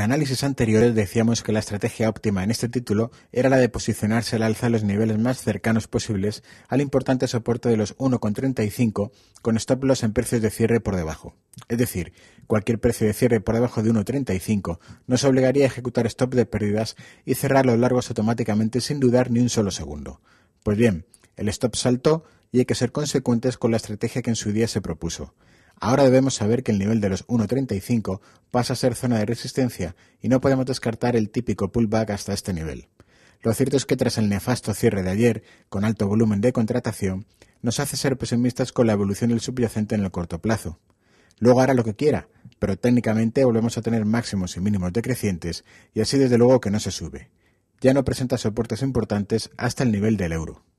En análisis anteriores decíamos que la estrategia óptima en este título era la de posicionarse al alza a los niveles más cercanos posibles al importante soporte de los 1,35 con stop loss en precios de cierre por debajo. Es decir, cualquier precio de cierre por debajo de 1,35 nos obligaría a ejecutar stop de pérdidas y cerrar los largos automáticamente sin dudar ni un solo segundo. Pues bien, el stop saltó y hay que ser consecuentes con la estrategia que en su día se propuso. Ahora debemos saber que el nivel de los 1.35 pasa a ser zona de resistencia y no podemos descartar el típico pullback hasta este nivel. Lo cierto es que tras el nefasto cierre de ayer, con alto volumen de contratación, nos hace ser pesimistas con la evolución del subyacente en el corto plazo. Luego hará lo que quiera, pero técnicamente volvemos a tener máximos y mínimos decrecientes y así desde luego que no se sube. Ya no presenta soportes importantes hasta el nivel del euro.